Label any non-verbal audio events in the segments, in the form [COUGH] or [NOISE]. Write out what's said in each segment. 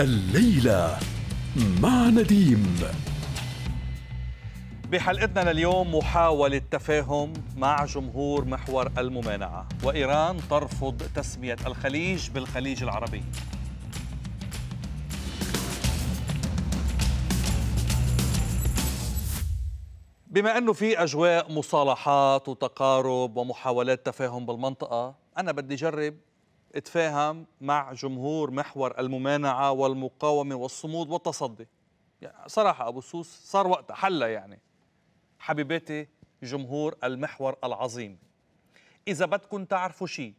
الليلة مع نديم بحلقتنا لليوم محاولة تفاهم مع جمهور محور الممانعة وإيران ترفض تسمية الخليج بالخليج العربي بما أنه في أجواء مصالحات وتقارب ومحاولات تفاهم بالمنطقة أنا بدي أجرب اتفاهم مع جمهور محور الممانعه والمقاومه والصمود والتصدي يعني صراحه ابو سوس صار وقتها حلا يعني حبيبتي جمهور المحور العظيم اذا بدكم تعرفوا شيء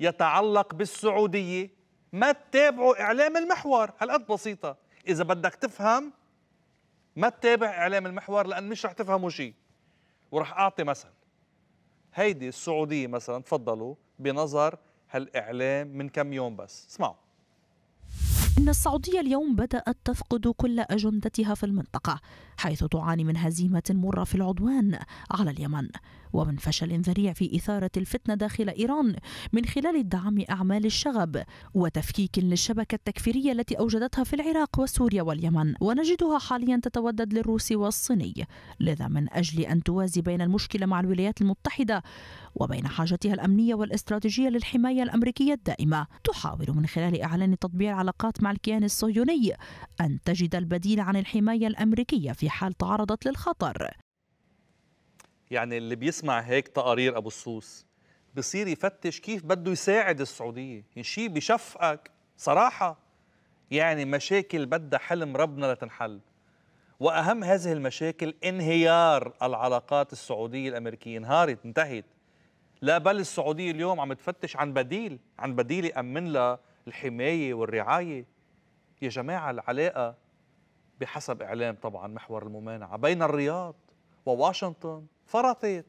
يتعلق بالسعوديه ما تتابعوا اعلام المحور هالقد بسيطه اذا بدك تفهم ما تتابع اعلام المحور لان مش رح تفهموا شيء ورح اعطي مثل هيدي السعوديه مثلا تفضلوا بنظر هالإعلام من كم يوم بس اسمعوا إن السعودية اليوم بدأت تفقد كل أجندتها في المنطقة حيث تعاني من هزيمة مرة في العدوان على اليمن ومن فشل ذريع في إثارة الفتنة داخل إيران من خلال دعم أعمال الشغب وتفكيك للشبكة التكفيرية التي أوجدتها في العراق وسوريا واليمن ونجدها حاليا تتودد للروس والصيني لذا من أجل أن توازي بين المشكلة مع الولايات المتحدة وبين حاجتها الأمنية والاستراتيجية للحماية الأمريكية الدائمة تحاول من خلال إعلان تطبيع العلاقات مع الكيان الصهيوني أن تجد البديل عن الحماية الأمريكية في في حال تعرضت للخطر يعني اللي بيسمع هيك تقارير ابو السوس بصير يفتش كيف بده يساعد السعوديه يعني شيء بشفقك صراحه يعني مشاكل بدها حلم ربنا لتنحل واهم هذه المشاكل انهيار العلاقات السعوديه الامريكيه انهارت انتهت لا بل السعوديه اليوم عم تفتش عن بديل عن بديل يامن لها الحمايه والرعايه يا جماعه العلاقه بحسب إعلام طبعا محور الممانعة بين الرياض وواشنطن فرطت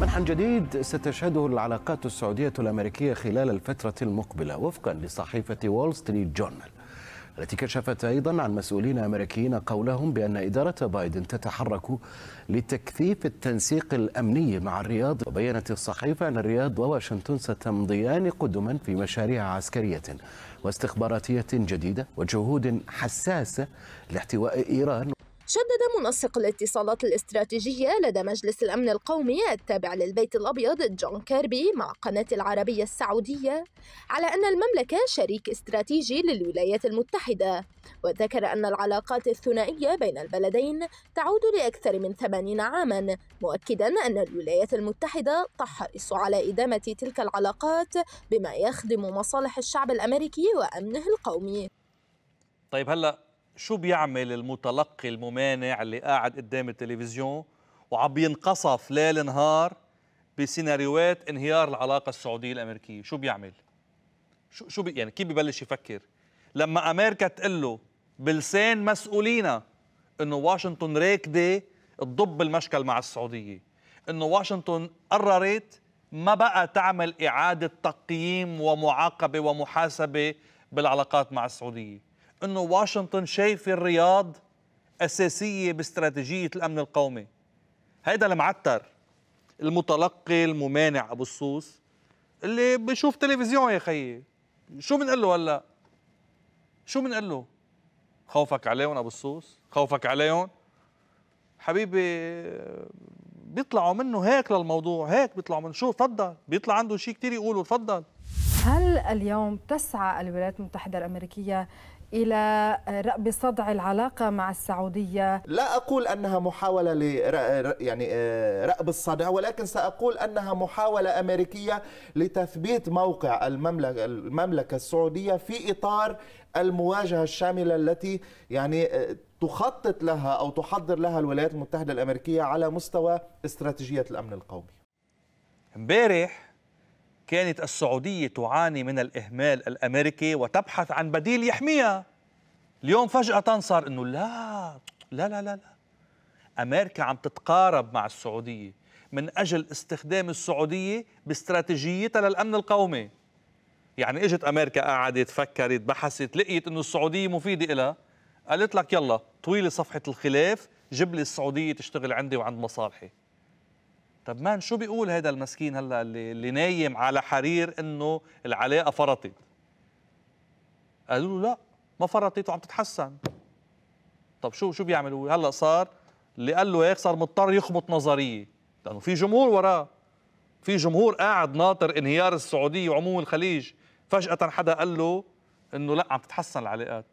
منحا جديد ستشهده العلاقات السعودية الأمريكية خلال الفترة المقبلة وفقا لصحيفة وول ستريت جورنال التي كشفت أيضا عن مسؤولين أمريكيين قولهم بأن إدارة بايدن تتحرك لتكثيف التنسيق الأمني مع الرياض وبينت الصحيفة أن الرياض وواشنطن ستمضيان قدما في مشاريع عسكرية واستخباراتية جديدة وجهود حساسة لاحتواء إيران شدد منسق الاتصالات الاستراتيجية لدى مجلس الأمن القومي التابع للبيت الأبيض جون كيربي مع قناة العربية السعودية على أن المملكة شريك استراتيجي للولايات المتحدة وذكر أن العلاقات الثنائية بين البلدين تعود لأكثر من ثمانين عاما مؤكدا أن الولايات المتحدة تحرص على إدامة تلك العلاقات بما يخدم مصالح الشعب الأمريكي وأمنه القومي طيب هلأ شو بيعمل المتلقي الممانع اللي قاعد قدام التلفزيون وعم ينقصف ليل نهار بسيناريوهات انهيار العلاقه السعوديه الامريكيه شو بيعمل شو شو بي يعني كيف ببلش يفكر لما امريكا تقول له بلسان مسؤولينا انه واشنطن راكده تضب المشكل مع السعوديه انه واشنطن قررت ما بقى تعمل اعاده تقييم ومعاقبه ومحاسبه بالعلاقات مع السعوديه انه واشنطن شايفه الرياض اساسيه باستراتيجيه الامن القومي هيدا المعتر المتلقي الممانع ابو الصوص اللي بشوف تلفزيون يا خيي شو بنقول له هلا شو بنقول له خوفك عليهم ابو الصوص خوفك عليهم حبيبي بيطلعوا منه هيك للموضوع هيك بيطلعوا منه شو تفضل بيطلع عنده شيء كثير يقوله تفضل هل اليوم تسعى الولايات المتحدة الأمريكية إلى رأب صدع العلاقة مع السعودية لا أقول أنها محاولة ل يعني آه، رأب الصدع ولكن سأقول أنها محاولة أمريكية لتثبيت موقع المملكة, المملكة السعودية في إطار المواجهة الشاملة التي يعني آه، تخطط لها أو تحضر لها الولايات المتحدة الأمريكية على مستوى استراتيجية الأمن القومي امبارح كانت السعودية تعاني من الإهمال الأمريكي وتبحث عن بديل يحميها اليوم فجأة صار أنه لا لا لا لا, لا. أمريكا عم تتقارب مع السعودية من أجل استخدام السعودية باستراتيجيتها للأمن القومي يعني اجت أمريكا قعدت فكرت بحثت لقيت أنه السعودية مفيدة لها قالت لك يلا طويلة صفحة الخلاف جيب لي السعودية تشتغل عندي وعند مصالحي طب مان شو بيقول هذا المسكين هلا اللي, اللي نايم على حرير انه العلاقه فرطت قالوا له لا ما فرطت وعم تتحسن طب شو شو بيعمل هو هلا صار اللي قال له هيك صار مضطر يخمط نظريه لانه في جمهور وراه في جمهور قاعد ناطر انهيار السعوديه وعموم الخليج فجاه حدا قال له انه لا عم تتحسن العلاقات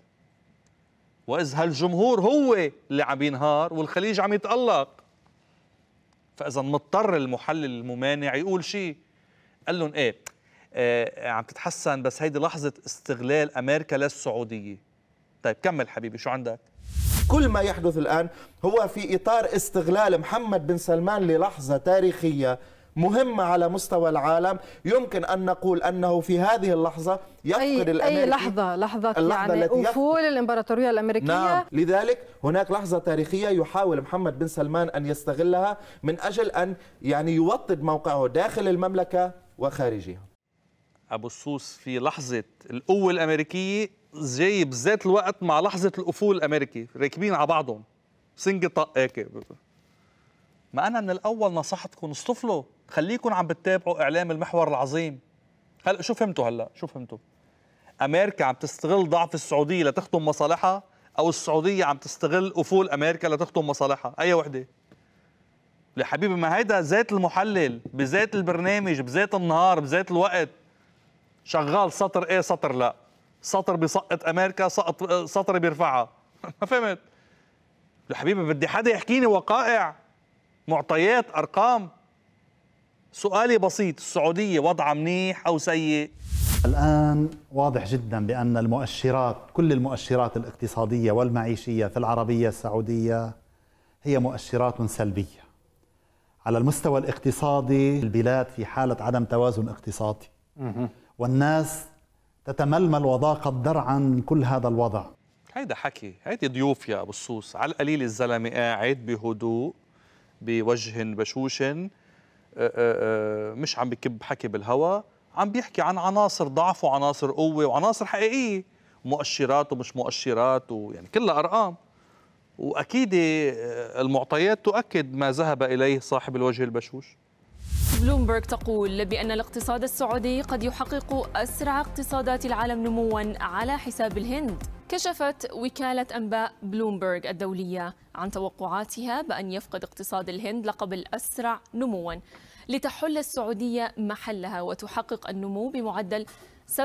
واذ هالجمهور هو اللي عم ينهار والخليج عم يتالق فاذا مضطر المحلل الممانع يقول شيء قال لهم ايه آه عم تتحسن بس هيدي لحظه استغلال امريكا للسعوديه طيب كمل حبيبي شو عندك كل ما يحدث الان هو في اطار استغلال محمد بن سلمان للحظه تاريخيه مهمة على مستوى العالم يمكن أن نقول أنه في هذه اللحظة يفقد أي الأمريكي أي لحظة لحظة اللحظة يعني أفول الإمبراطورية الأمريكية نعم لذلك هناك لحظة تاريخية يحاول محمد بن سلمان أن يستغلها من أجل أن يعني يوطد موقعه داخل المملكة وخارجها أبو السوس في لحظة القوة الأمريكية جاي بذات الوقت مع لحظة الأفول الأمريكي راكبين على بعضهم سنجة إيه، طق هيك ما أنا من الأول نصحتكم اصطفلوا خليكم عم بتتابعوا اعلام المحور العظيم هلا شو فهمتوا هلا شو فهمتوا امريكا عم تستغل ضعف السعوديه لتخدم مصالحها او السعوديه عم تستغل افول امريكا لتخدم مصالحها اي وحده يا حبيبي ما هيدا ذات المحلل بذات البرنامج بذات النهار بذات الوقت شغال سطر ايه سطر لا سطر بسقط امريكا سقط سطر بيرفعها [LAUGHS] ما فهمت يا حبيبي بدي حدا يحكيني وقائع معطيات ارقام سؤالي بسيط السعودية وضعها منيح أو سيء؟ الآن واضح جدا بأن المؤشرات كل المؤشرات الاقتصادية والمعيشية في العربية السعودية هي مؤشرات سلبية على المستوى الاقتصادي البلاد في حالة عدم توازن اقتصادي والناس تتململ وضاقت درعا كل هذا الوضع هيدا حكي هيدي ضيوف يا أبو الصوص على القليل الزلمة قاعد بهدوء بوجه بشوش آه، آه، آه، مش عم بكب حكي بالهواء عم بيحكي عن عناصر ضعف وعناصر قوه وعناصر حقيقيه مؤشرات ومش مؤشرات ويعني كلها ارقام واكيد المعطيات تؤكد ما ذهب اليه صاحب الوجه البشوش بلومبرغ تقول بأن الاقتصاد السعودي قد يحقق أسرع اقتصادات العالم نمواً على حساب الهند كشفت وكالة أنباء بلومبرغ الدولية عن توقعاتها بأن يفقد اقتصاد الهند لقب الأسرع نمواً لتحل السعودية محلها وتحقق النمو بمعدل 7.6%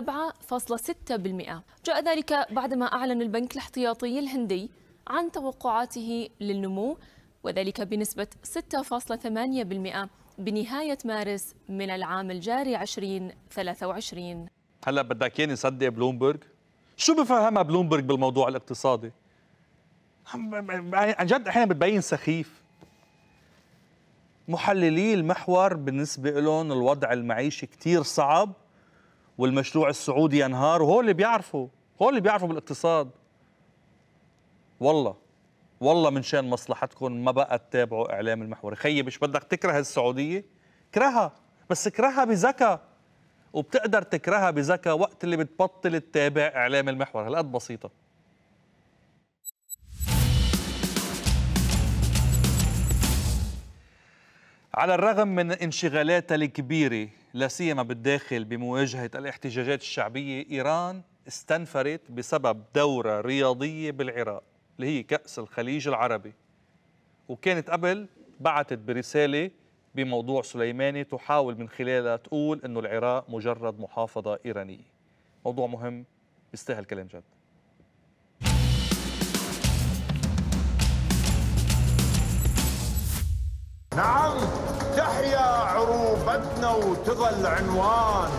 جاء ذلك بعدما أعلن البنك الاحتياطي الهندي عن توقعاته للنمو وذلك بنسبة 6.8% بنهاية مارس من العام الجاري 2023 هلا بدك ياني صدق بلومبرغ؟ شو بفهمها بلومبرغ بالموضوع الاقتصادي؟ عن جد احيانا بتبين سخيف محللي المحور بالنسبة لهم الوضع المعيشي كتير صعب والمشروع السعودي ينهار وهو اللي بيعرفوا هو اللي بيعرفوا بالاقتصاد والله والله من شان مصلحتكم ما بقى تتابعوا اعلام المحور خيي مش بدك تكره السعوديه كرهها بس كرهها بذكاء وبتقدر تكرهها بذكاء وقت اللي بتبطل تتابع اعلام المحور هالقد بسيطه على الرغم من انشغالاتها الكبيرة لا سيما بالداخل بمواجهة الاحتجاجات الشعبية إيران استنفرت بسبب دورة رياضية بالعراق اللي هي كأس الخليج العربي وكانت قبل بعثت برسالة بموضوع سليماني تحاول من خلالها تقول أنه العراق مجرد محافظة إيرانية موضوع مهم يستاهل كلام جد نعم تحيا عروبتنا وتظل عنوان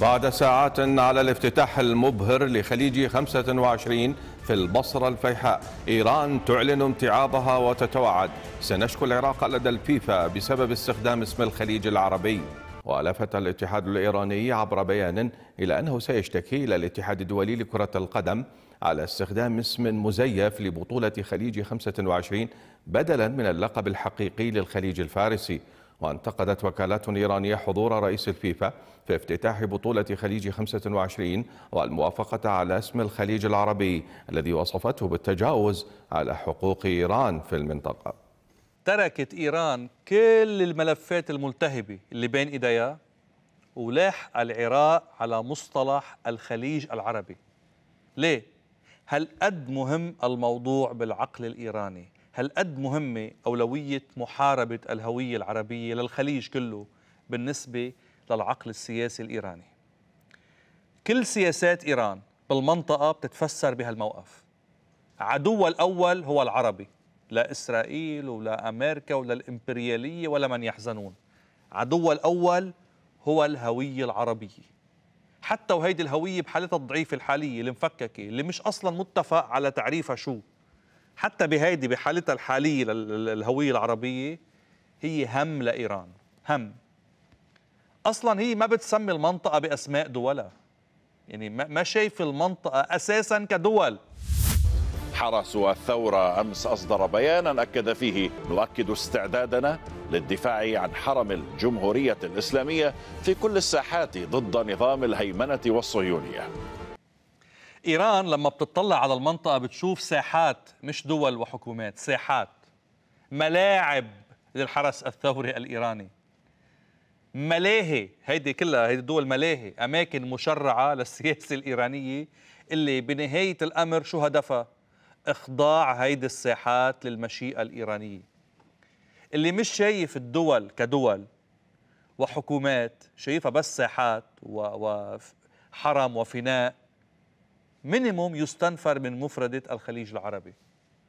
بعد ساعات على الافتتاح المبهر لخليج 25 في البصرة الفيحاء إيران تعلن امتعاضها وتتوعد سنشكو العراق لدى الفيفا بسبب استخدام اسم الخليج العربي ولفت الاتحاد الإيراني عبر بيان إلى أنه سيشتكي إلى الاتحاد الدولي لكرة القدم على استخدام اسم مزيف لبطولة خليج 25 بدلا من اللقب الحقيقي للخليج الفارسي وانتقدت وكالات إيرانية حضور رئيس الفيفا في افتتاح بطولة خليج 25 والموافقة على اسم الخليج العربي الذي وصفته بالتجاوز على حقوق إيران في المنطقة تركت إيران كل الملفات الملتهبة اللي بين إيديها ولاح العراق على مصطلح الخليج العربي ليه؟ هل قد مهم الموضوع بالعقل الإيراني هل قد مهمة أولوية محاربة الهوية العربية للخليج كله بالنسبة للعقل السياسي الإيراني كل سياسات إيران بالمنطقة بتتفسر بهالموقف عدو الأول هو العربي لا إسرائيل ولا أمريكا ولا الإمبريالية ولا من يحزنون عدو الأول هو الهوية العربية حتى وهيدي الهوية بحالتها الضعيفة الحالية المفككة اللي مش أصلا متفق على تعريفها شو حتى بهيدي بحالتها الحاليه للهويه العربيه هي هم لايران هم اصلا هي ما بتسمي المنطقه باسماء دولها يعني ما شايف المنطقه اساسا كدول حرس الثورة أمس أصدر بيانا أكد فيه نؤكد استعدادنا للدفاع عن حرم الجمهورية الإسلامية في كل الساحات ضد نظام الهيمنة والصهيونية ايران لما بتطلع على المنطقه بتشوف ساحات مش دول وحكومات ساحات ملاعب للحرس الثوري الايراني ملاهي هيدي كلها هيدي الدول ملاهي اماكن مشرعه للسياسه الايرانيه اللي بنهايه الامر شو هدفها اخضاع هيدي الساحات للمشيئه الايرانيه اللي مش شايف الدول كدول وحكومات شايفها بس ساحات وحرم وفناء مينيموم يستنفر من مفردة الخليج العربي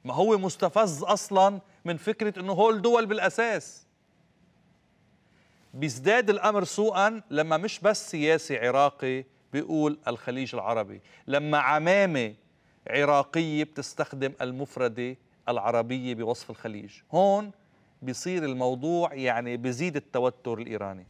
ما هو مستفز أصلا من فكرة أنه هول دول بالأساس بيزداد الأمر سوءا لما مش بس سياسي عراقي بيقول الخليج العربي لما عمامة عراقية بتستخدم المفردة العربية بوصف الخليج هون بيصير الموضوع يعني بزيد التوتر الإيراني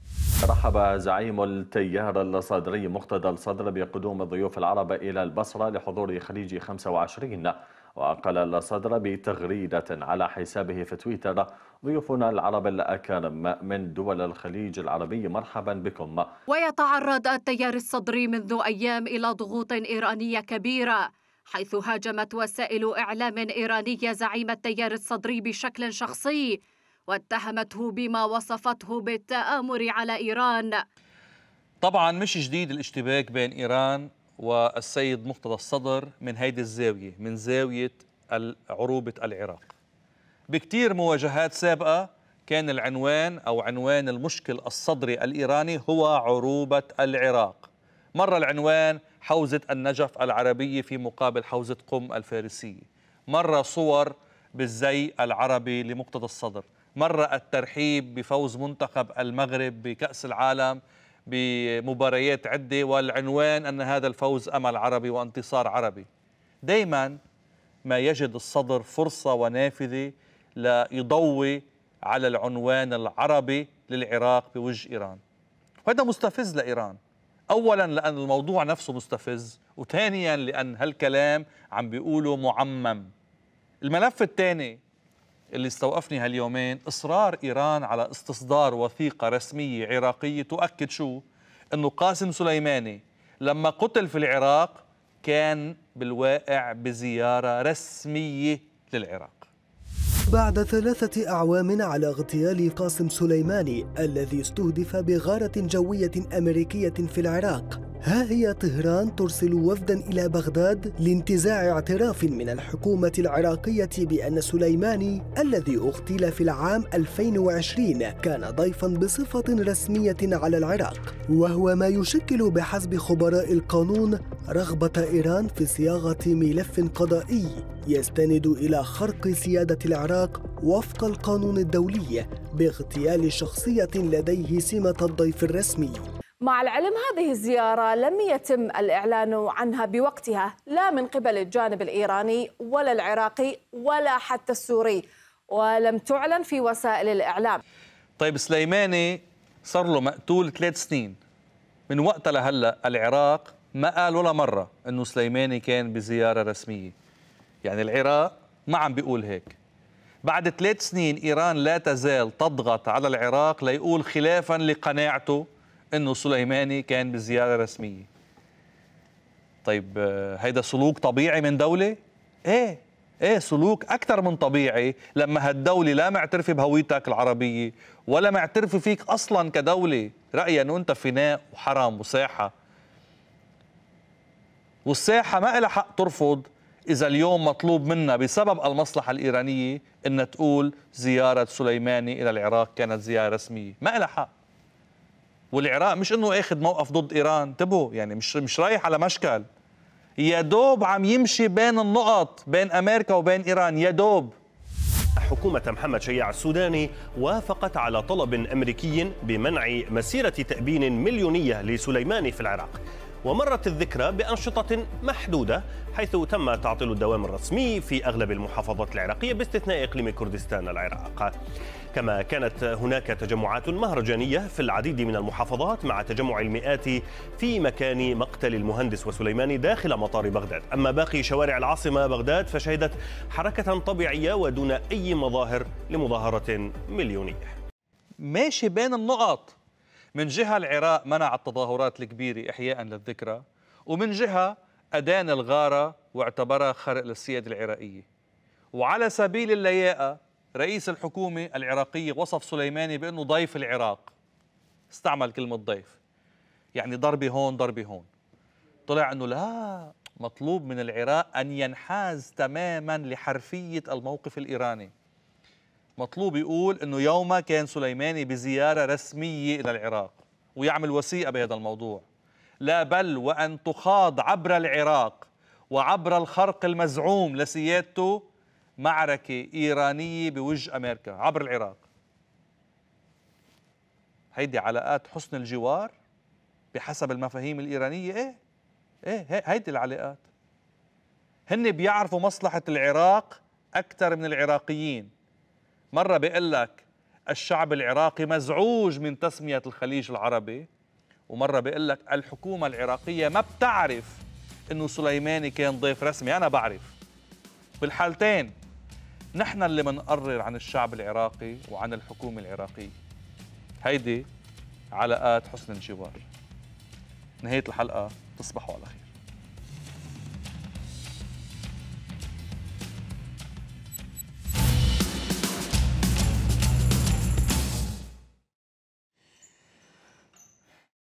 رحب زعيم التيار الصدري مقتدى الصدر بقدوم الضيوف العرب إلى البصرة لحضور خليج 25 وقال الصدر بتغريدة على حسابه في تويتر ضيوفنا العرب الأكارم من دول الخليج العربي مرحبا بكم ويتعرض التيار الصدري منذ أيام إلى ضغوط إيرانية كبيرة حيث هاجمت وسائل إعلام إيرانية زعيم التيار الصدري بشكل شخصي واتهمته بما وصفته بالتآمر على إيران طبعا مش جديد الاشتباك بين إيران والسيد مقتدى الصدر من هيدي الزاوية من زاوية عروبة العراق بكتير مواجهات سابقة كان العنوان أو عنوان المشكل الصدري الإيراني هو عروبة العراق مرة العنوان حوزة النجف العربية في مقابل حوزة قم الفارسية مرة صور بالزي العربي لمقتدى الصدر مرة الترحيب بفوز منتخب المغرب بكأس العالم بمباريات عدة والعنوان أن هذا الفوز أمل عربي وانتصار عربي دايما ما يجد الصدر فرصة ونافذة ليضوي على العنوان العربي للعراق بوجه إيران وهذا مستفز لإيران أولا لأن الموضوع نفسه مستفز وثانيا لأن هالكلام عم بيقوله معمم الملف الثاني اللي استوقفني هاليومين إصرار إيران على استصدار وثيقة رسمية عراقية تؤكد شو؟ أنه قاسم سليماني لما قتل في العراق كان بالواقع بزيارة رسمية للعراق بعد ثلاثة أعوام على اغتيال قاسم سليماني الذي استهدف بغارة جوية أمريكية في العراق ها هي طهران ترسل وفدا إلى بغداد لانتزاع اعتراف من الحكومة العراقية بأن سليماني الذي اغتيل في العام 2020 كان ضيفا بصفة رسمية على العراق وهو ما يشكل بحسب خبراء القانون رغبة إيران في صياغة ملف قضائي يستند إلى خرق سيادة العراق وفق القانون الدولي باغتيال شخصية لديه سمة الضيف الرسمي مع العلم هذه الزيارة لم يتم الإعلان عنها بوقتها لا من قبل الجانب الإيراني ولا العراقي ولا حتى السوري ولم تعلن في وسائل الإعلام طيب سليماني صار له مقتول ثلاث سنين من وقتها لهلا العراق ما قال ولا مرة أنه سليماني كان بزيارة رسمية يعني العراق ما عم بيقول هيك بعد ثلاث سنين إيران لا تزال تضغط على العراق ليقول خلافا لقناعته انه سليماني كان بزياره رسميه طيب آه، هيدا سلوك طبيعي من دوله ايه ايه سلوك اكثر من طبيعي لما هالدوله لا معترفه بهويتك العربيه ولا معترفه فيك اصلا كدوله رايها انه انت فناء وحرام وساحه والساحه ما لها حق ترفض اذا اليوم مطلوب منا بسبب المصلحه الايرانيه ان تقول زياره سليماني الى العراق كانت زياره رسميه ما لها حق والعراق مش انه اخذ موقف ضد ايران انتبهوا يعني مش مش رايح على مشكل يا دوب عم يمشي بين النقط بين امريكا وبين ايران يا دوب حكومة محمد شيع السوداني وافقت على طلب أمريكي بمنع مسيرة تأبين مليونية لسليماني في العراق ومرت الذكرى بأنشطة محدودة حيث تم تعطيل الدوام الرسمي في أغلب المحافظات العراقية باستثناء إقليم كردستان العراق كما كانت هناك تجمعات مهرجانية في العديد من المحافظات مع تجمع المئات في مكان مقتل المهندس وسليماني داخل مطار بغداد أما باقي شوارع العاصمة بغداد فشهدت حركة طبيعية ودون أي مظاهر لمظاهرة مليونية ماشي بين النقط من جهة العراق منع التظاهرات الكبيرة إحياء للذكرى ومن جهة أدان الغارة واعتبرها خرق للسيادة العراقية وعلى سبيل اللياقة رئيس الحكومة العراقية وصف سليماني بأنه ضيف العراق استعمل كلمة ضيف يعني ضربي هون ضربي هون طلع أنه لا مطلوب من العراق أن ينحاز تماما لحرفية الموقف الإيراني مطلوب يقول أنه يوما كان سليماني بزيارة رسمية إلى العراق ويعمل وثيقة بهذا الموضوع لا بل وأن تخاض عبر العراق وعبر الخرق المزعوم لسيادته معركة إيرانية بوجه أمريكا عبر العراق هيدي علاقات حسن الجوار بحسب المفاهيم الإيرانية إيه إيه هيدي العلاقات هن بيعرفوا مصلحة العراق أكثر من العراقيين مرة بيقول لك الشعب العراقي مزعوج من تسمية الخليج العربي ومرة بيقول لك الحكومة العراقية ما بتعرف إنه سليماني كان ضيف رسمي أنا بعرف بالحالتين نحن اللي منقرر عن الشعب العراقي وعن الحكومة العراقية هيدي علاقات حسن الجوار نهاية الحلقة تصبحوا على خير